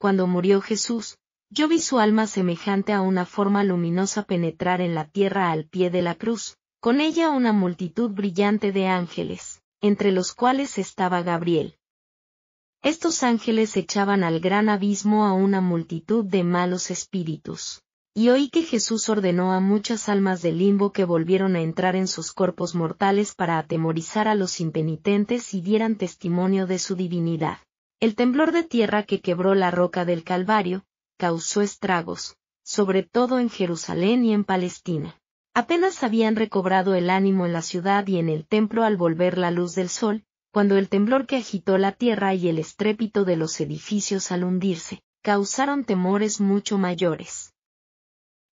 cuando murió Jesús, yo vi su alma semejante a una forma luminosa penetrar en la tierra al pie de la cruz, con ella una multitud brillante de ángeles, entre los cuales estaba Gabriel. Estos ángeles echaban al gran abismo a una multitud de malos espíritus. Y oí que Jesús ordenó a muchas almas del limbo que volvieron a entrar en sus cuerpos mortales para atemorizar a los impenitentes y dieran testimonio de su divinidad. El temblor de tierra que quebró la roca del Calvario, causó estragos, sobre todo en Jerusalén y en Palestina. Apenas habían recobrado el ánimo en la ciudad y en el templo al volver la luz del sol, cuando el temblor que agitó la tierra y el estrépito de los edificios al hundirse, causaron temores mucho mayores.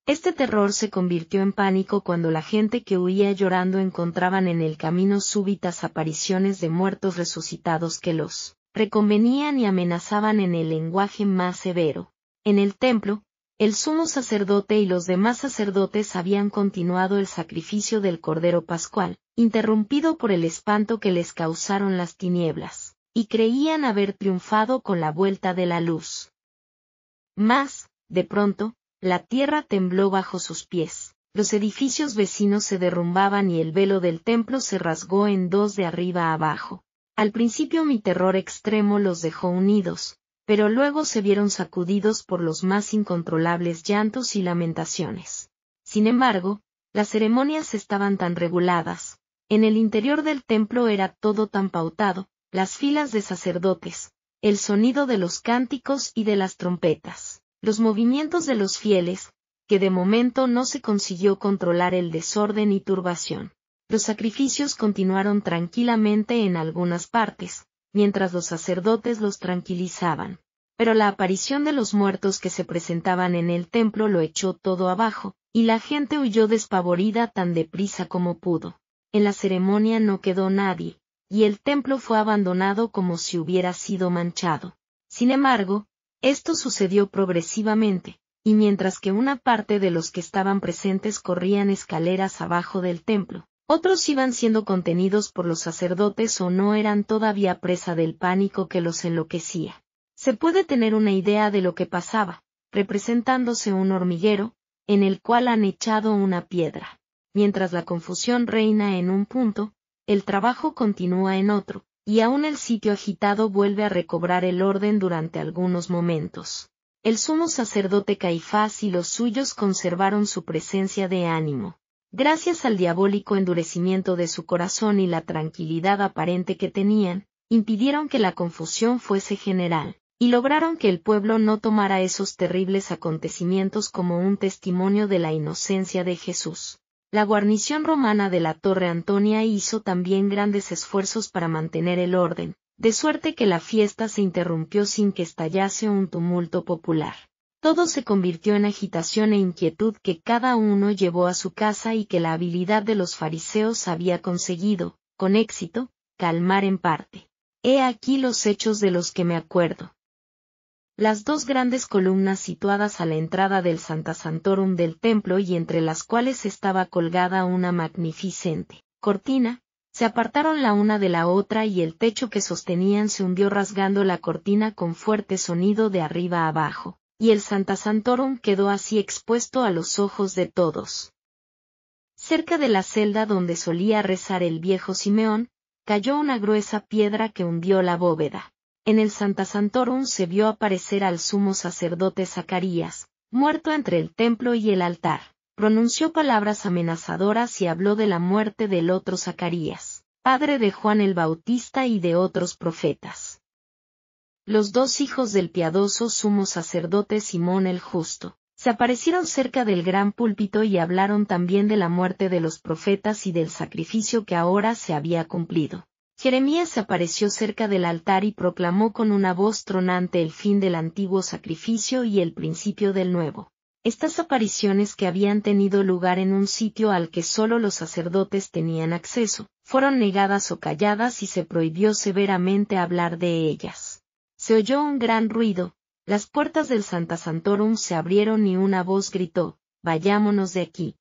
Este terror se convirtió en pánico cuando la gente que huía llorando encontraban en el camino súbitas apariciones de muertos resucitados que los reconvenían y amenazaban en el lenguaje más severo. En el templo, el sumo sacerdote y los demás sacerdotes habían continuado el sacrificio del Cordero Pascual, interrumpido por el espanto que les causaron las tinieblas, y creían haber triunfado con la vuelta de la luz. Mas, de pronto, la tierra tembló bajo sus pies, los edificios vecinos se derrumbaban y el velo del templo se rasgó en dos de arriba abajo. Al principio mi terror extremo los dejó unidos, pero luego se vieron sacudidos por los más incontrolables llantos y lamentaciones. Sin embargo, las ceremonias estaban tan reguladas, en el interior del templo era todo tan pautado, las filas de sacerdotes, el sonido de los cánticos y de las trompetas, los movimientos de los fieles, que de momento no se consiguió controlar el desorden y turbación. Los sacrificios continuaron tranquilamente en algunas partes, mientras los sacerdotes los tranquilizaban. Pero la aparición de los muertos que se presentaban en el templo lo echó todo abajo, y la gente huyó despavorida tan deprisa como pudo. En la ceremonia no quedó nadie, y el templo fue abandonado como si hubiera sido manchado. Sin embargo, esto sucedió progresivamente, y mientras que una parte de los que estaban presentes corrían escaleras abajo del templo, otros iban siendo contenidos por los sacerdotes o no eran todavía presa del pánico que los enloquecía. Se puede tener una idea de lo que pasaba, representándose un hormiguero, en el cual han echado una piedra. Mientras la confusión reina en un punto, el trabajo continúa en otro, y aún el sitio agitado vuelve a recobrar el orden durante algunos momentos. El sumo sacerdote Caifás y los suyos conservaron su presencia de ánimo, Gracias al diabólico endurecimiento de su corazón y la tranquilidad aparente que tenían, impidieron que la confusión fuese general, y lograron que el pueblo no tomara esos terribles acontecimientos como un testimonio de la inocencia de Jesús. La guarnición romana de la Torre Antonia hizo también grandes esfuerzos para mantener el orden, de suerte que la fiesta se interrumpió sin que estallase un tumulto popular. Todo se convirtió en agitación e inquietud que cada uno llevó a su casa y que la habilidad de los fariseos había conseguido, con éxito, calmar en parte. He aquí los hechos de los que me acuerdo. Las dos grandes columnas situadas a la entrada del Santa Santorum del templo y entre las cuales estaba colgada una magnificente cortina, se apartaron la una de la otra y el techo que sostenían se hundió rasgando la cortina con fuerte sonido de arriba abajo y el Santa Santorum quedó así expuesto a los ojos de todos. Cerca de la celda donde solía rezar el viejo Simeón, cayó una gruesa piedra que hundió la bóveda. En el Santa Santorum se vio aparecer al sumo sacerdote Zacarías, muerto entre el templo y el altar. Pronunció palabras amenazadoras y habló de la muerte del otro Zacarías, padre de Juan el Bautista y de otros profetas los dos hijos del piadoso sumo sacerdote Simón el Justo, se aparecieron cerca del gran púlpito y hablaron también de la muerte de los profetas y del sacrificio que ahora se había cumplido. Jeremías se apareció cerca del altar y proclamó con una voz tronante el fin del antiguo sacrificio y el principio del nuevo. Estas apariciones que habían tenido lugar en un sitio al que solo los sacerdotes tenían acceso, fueron negadas o calladas y se prohibió severamente hablar de ellas. Se oyó un gran ruido, las puertas del Santa Santorum se abrieron y una voz gritó, Vayámonos de aquí.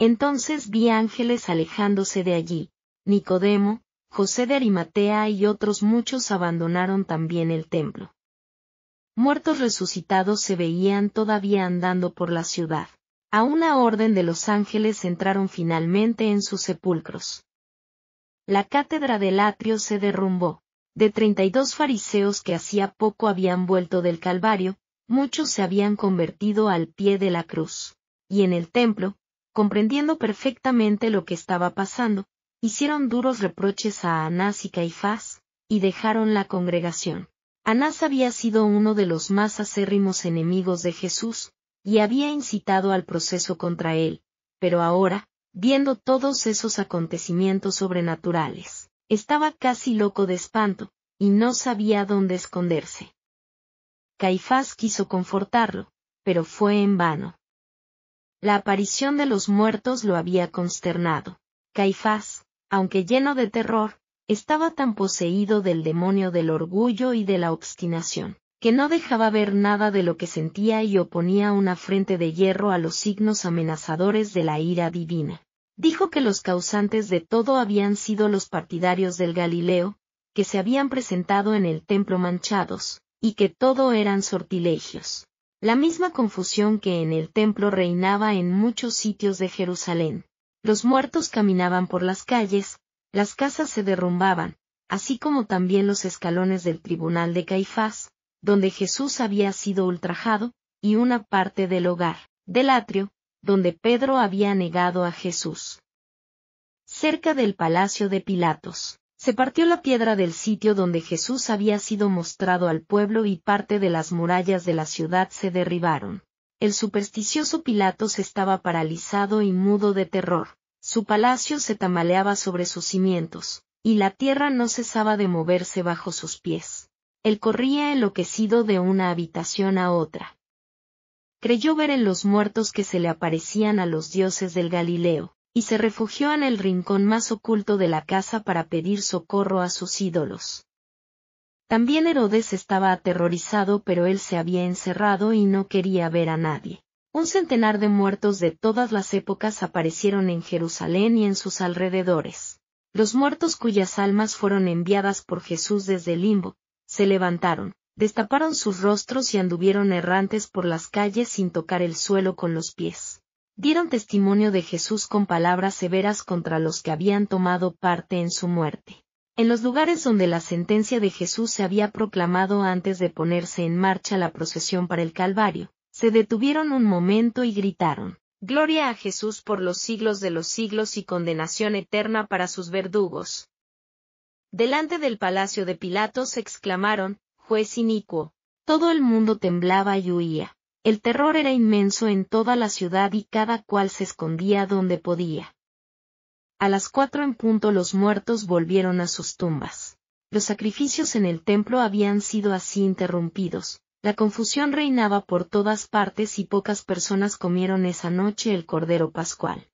Entonces vi ángeles alejándose de allí. Nicodemo, José de Arimatea y otros muchos abandonaron también el templo. Muertos resucitados se veían todavía andando por la ciudad. A una orden de los ángeles entraron finalmente en sus sepulcros. La cátedra del atrio se derrumbó. De treinta y dos fariseos que hacía poco habían vuelto del Calvario, muchos se habían convertido al pie de la cruz. Y en el templo, comprendiendo perfectamente lo que estaba pasando, hicieron duros reproches a Anás y Caifás, y dejaron la congregación. Anás había sido uno de los más acérrimos enemigos de Jesús, y había incitado al proceso contra él, pero ahora, viendo todos esos acontecimientos sobrenaturales, estaba casi loco de espanto, y no sabía dónde esconderse. Caifás quiso confortarlo, pero fue en vano. La aparición de los muertos lo había consternado. Caifás, aunque lleno de terror, estaba tan poseído del demonio del orgullo y de la obstinación, que no dejaba ver nada de lo que sentía y oponía una frente de hierro a los signos amenazadores de la ira divina dijo que los causantes de todo habían sido los partidarios del Galileo, que se habían presentado en el templo manchados, y que todo eran sortilegios. La misma confusión que en el templo reinaba en muchos sitios de Jerusalén. Los muertos caminaban por las calles, las casas se derrumbaban, así como también los escalones del tribunal de Caifás, donde Jesús había sido ultrajado, y una parte del hogar, del atrio, donde Pedro había negado a Jesús. Cerca del palacio de Pilatos, se partió la piedra del sitio donde Jesús había sido mostrado al pueblo y parte de las murallas de la ciudad se derribaron. El supersticioso Pilatos estaba paralizado y mudo de terror. Su palacio se tamaleaba sobre sus cimientos, y la tierra no cesaba de moverse bajo sus pies. Él corría enloquecido de una habitación a otra, creyó ver en los muertos que se le aparecían a los dioses del Galileo, y se refugió en el rincón más oculto de la casa para pedir socorro a sus ídolos. También Herodes estaba aterrorizado pero él se había encerrado y no quería ver a nadie. Un centenar de muertos de todas las épocas aparecieron en Jerusalén y en sus alrededores. Los muertos cuyas almas fueron enviadas por Jesús desde el limbo, se levantaron, destaparon sus rostros y anduvieron errantes por las calles sin tocar el suelo con los pies. Dieron testimonio de Jesús con palabras severas contra los que habían tomado parte en su muerte. En los lugares donde la sentencia de Jesús se había proclamado antes de ponerse en marcha la procesión para el Calvario, se detuvieron un momento y gritaron, Gloria a Jesús por los siglos de los siglos y condenación eterna para sus verdugos. Delante del palacio de Pilatos exclamaron, juez inicuo. Todo el mundo temblaba y huía. El terror era inmenso en toda la ciudad y cada cual se escondía donde podía. A las cuatro en punto los muertos volvieron a sus tumbas. Los sacrificios en el templo habían sido así interrumpidos. La confusión reinaba por todas partes y pocas personas comieron esa noche el cordero pascual.